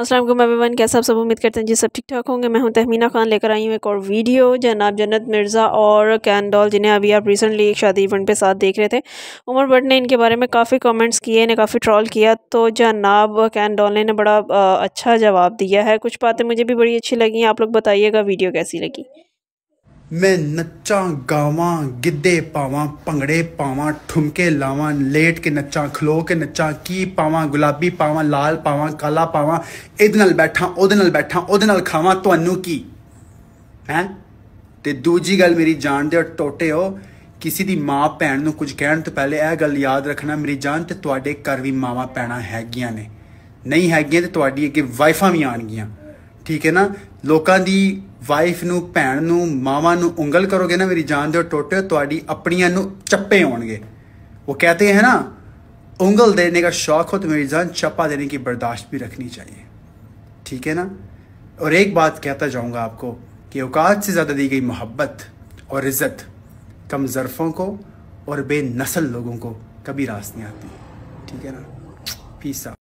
Aslam everyone कैसे आप सब उम्मीद करते हैं जी सब ठीक ठाक होंगे मैं हूं तहमीना खान लेकर आई हूं एक और वीडियो जनाब जन्नत मिर्ज़ा और कैन डॉल जिन्हें अभी आप रिसेंटली एक शादी इवेंट पे साथ देख रहे थे उमर बट ने इनके बारे में काफ़ी कमेंट्स किए इन्हें काफ़ी ट्रॉल किया तो जनाब कैन डॉल ने बड़ा अच्छा जवाब दिया है कुछ बातें मुझे भी बड़ी अच्छी लगी आप लोग बताइएगा वीडियो कैसी लगी ਮੈਂ ਨੱਚਾਂ ਗਾਵਾਂ ਗਿੱਧੇ ਪਾਵਾਂ ਭੰਗੜੇ ਪਾਵਾਂ ਠੁਮਕੇ ਲਾਵਾਂ ਲੇਟ ਕੇ ਨੱਚਾਂ ਖਲੋ ਕੇ ਨੱਚਾਂ ਕੀ ਪਾਵਾਂ ਗੁਲਾਬੀ ਪਾਵਾਂ ਲਾਲ ਪਾਵਾਂ ਕਾਲਾ ਪਾਵਾਂ ਇਹਦੇ ਨਾਲ ਬੈਠਾਂ ਉਹਦੇ ਨਾਲ ਬੈਠਾਂ ਉਹਦੇ ਨਾਲ ਖਾਵਾਂ ਤੁਹਾਨੂੰ ਕੀ ਹੈ ਤੇ ਦੂਜੀ ਗੱਲ ਮੇਰੀ ਜਾਣਦੇ ਹੋ ਟੋਟੇ ਹੋ ਕਿਸੇ ਦੀ ਮਾਂ ਭੈਣ ਨੂੰ ਕੁਝ ਕਹਿਣ ਤੋਂ ਪਹਿਲੇ ਇਹ ਗੱਲ ਯਾਦ ਰੱਖਣਾ ਮੇਰੀ ਜਾਨ ਤੇ ਤੁਹਾਡੇ ਘਰ ਵੀ ਮਾਵਾ ਪੈਣਾ ਹੈਗੀਆਂ ਨੇ ਨਹੀਂ ਹੈਗੀਆਂ ਤੇ ਤੁਹਾਡੀ ਅੱਗੇ ਵਾਈਫਾਂ ਵੀ ਆਣਗੀਆਂ ਠੀਕ ਹੈ ਨਾ ਲੋਕਾਂ ਦੀ वाइफ न भैन ਨੂੰ उंगल करोगे ना मेरी जान दो टोटे तो अपनिया चप्पे आने वो कहते हैं ना उंगल देने का शौक हो तो मेरी जान चप्पा देने की बर्दाश्त भी रखनी चाहिए ठीक है ना और एक बात कहता जाऊंगा आपको कि औकात से ज़्यादा दी गई मोहब्बत और इज़्ज़त कम ज़रफ़ों को और बेनसल लोगों को कभी रास नहीं आती ठीक है ना पीसा